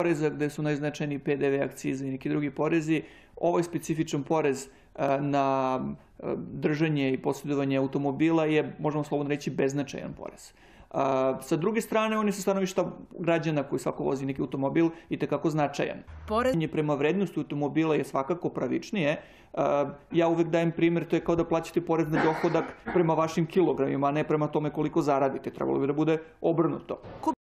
poreza gde su najznačajniji PDV, akcize i neki drugi porezi. Ovo ovaj je specifičan porez e, na e, držanje i posjedovanje automobila je, možemo slobodno reći, beznačajan porez. E, sa druge strane, on je sa stanovišta građana koji svako vozi neki automobil i tekako značajan. Porez je prema vrednosti automobila je svakako pravičnije. ja uvek dajem primer, to je kao da plaćate porez na dohodak prema vašim kilogramima, a ne prema tome koliko zaradite. Trebalo bi da bude obrnuto.